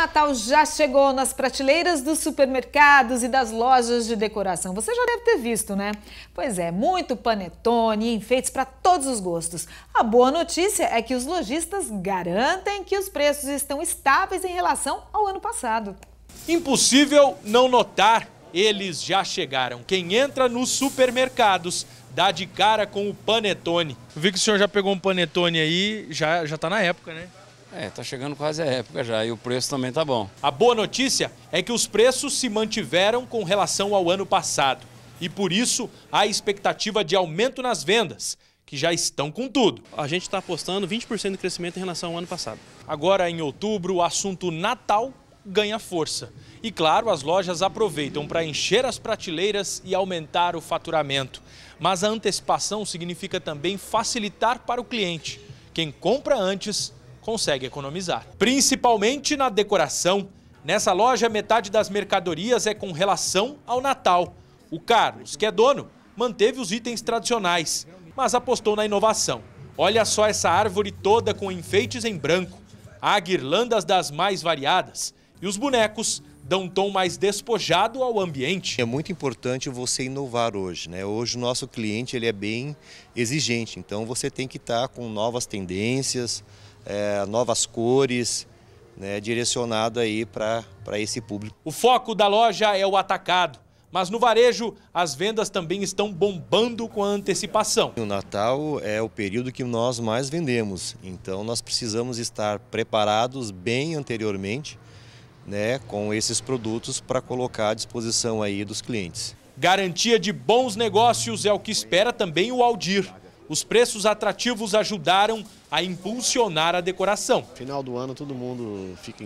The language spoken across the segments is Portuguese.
Natal já chegou nas prateleiras dos supermercados e das lojas de decoração. Você já deve ter visto, né? Pois é, muito panetone e enfeites para todos os gostos. A boa notícia é que os lojistas garantem que os preços estão estáveis em relação ao ano passado. Impossível não notar, eles já chegaram. Quem entra nos supermercados dá de cara com o panetone. Eu vi que o senhor já pegou um panetone aí, já, já tá na época, né? É, tá chegando quase a época já e o preço também tá bom. A boa notícia é que os preços se mantiveram com relação ao ano passado e por isso há expectativa de aumento nas vendas, que já estão com tudo. A gente está apostando 20% de crescimento em relação ao ano passado. Agora em outubro, o assunto Natal ganha força. E claro, as lojas aproveitam para encher as prateleiras e aumentar o faturamento. Mas a antecipação significa também facilitar para o cliente. Quem compra antes consegue economizar. Principalmente na decoração. Nessa loja, metade das mercadorias é com relação ao Natal. O Carlos, que é dono, manteve os itens tradicionais, mas apostou na inovação. Olha só essa árvore toda com enfeites em branco. Há guirlandas das mais variadas e os bonecos dão um tom mais despojado ao ambiente. É muito importante você inovar hoje, né? Hoje o nosso cliente ele é bem exigente, então você tem que estar tá com novas tendências, é, novas cores, né, direcionado aí para esse público. O foco da loja é o atacado. Mas no varejo, as vendas também estão bombando com a antecipação. O Natal é o período que nós mais vendemos, então nós precisamos estar preparados bem anteriormente né, com esses produtos para colocar à disposição aí dos clientes. Garantia de bons negócios é o que espera também o Aldir os preços atrativos ajudaram a impulsionar a decoração. Final do ano todo mundo fica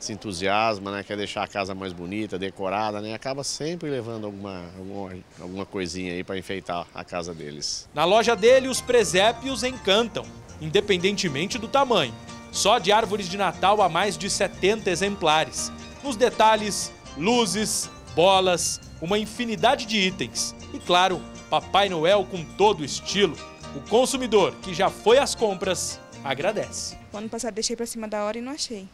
se entusiasma, né? quer deixar a casa mais bonita, decorada, né? acaba sempre levando alguma, alguma, alguma coisinha aí para enfeitar a casa deles. Na loja dele, os presépios encantam, independentemente do tamanho. Só de árvores de Natal há mais de 70 exemplares. Nos detalhes, luzes, bolas, uma infinidade de itens. E claro, Papai Noel com todo o estilo. O consumidor que já foi às compras agradece. O ano passado deixei para cima da hora e não achei.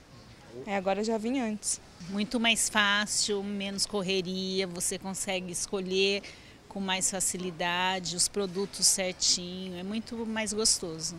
É, agora já vim antes. Muito mais fácil, menos correria, você consegue escolher com mais facilidade os produtos certinho, é muito mais gostoso.